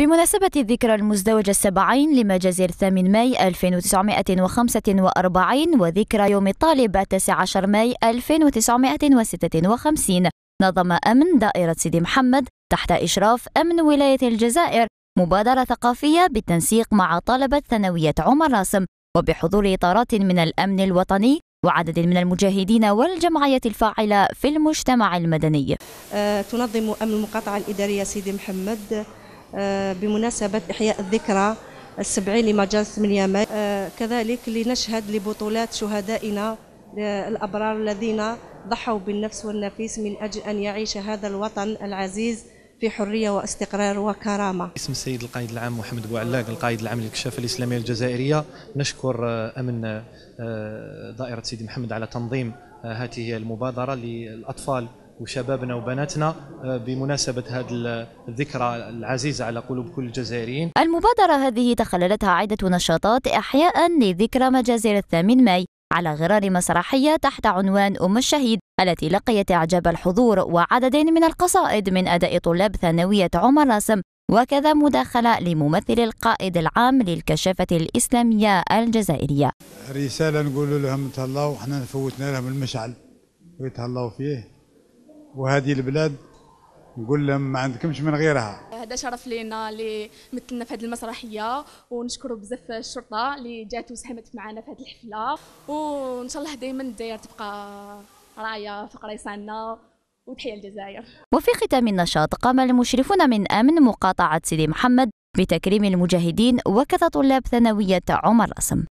بمناسبة الذكرى المزدوجة السبعين لمجازر 8 ماي 1945 وذكرى يوم الطالب 19 ماي 1956 نظم أمن دائرة سيدي محمد تحت إشراف أمن ولاية الجزائر مبادرة ثقافية بالتنسيق مع طلبة ثانوية عمر راسم وبحضور إطارات من الأمن الوطني وعدد من المجاهدين والجمعيات الفاعلة في المجتمع المدني آه، تنظم أمن المقاطعة الإدارية سيدي محمد آه، بمناسبة إحياء الذكرى السبعين لمجال من يمين آه، كذلك لنشهد لبطولات شهدائنا الأبرار الذين ضحوا بالنفس والنفيس من أجل أن يعيش هذا الوطن العزيز في حرية واستقرار وكرامة اسم السيد القائد العام محمد بوعلاق القائد العام للكشافة الإسلامية الجزائرية نشكر آه، أمن دائرة سيدي محمد على تنظيم هذه المبادرة للأطفال وشبابنا وبناتنا آه، بمناسبة هذه الذكرى العزيزة على قلوب كل الجزائريين المبادرة هذه تخللتها عدة نشاطات إحياء لذكرى مجازر الثامن ماي على غرار مسرحية تحت عنوان أم الشهيد التي لقيت إعجاب الحضور وعدد من القصائد من أداء طلاب ثانوية عمر راسم وكذا مداخلة لممثل القائد العام للكشافة الإسلامية الجزائرية رسالة نقول لهم تهلاو وحنا فوتنا لهم المشعل ويتهلاو فيه وهذه البلاد نقول لهم ما عندكمش من غيرها هذا شرف لينا اللي مثلنا في هذه المسرحيه ونشكروا بزاف الشرطه اللي جات وساهمت معنا في هذه الحفله وان شاء الله دائما الداير تبقى رايه في قريصاننا وتحيا الجزائر وفي ختام النشاط قام المشرفون من امن مقاطعه سيدي محمد بتكريم المجاهدين وكذا طلاب ثانويه عمر رسم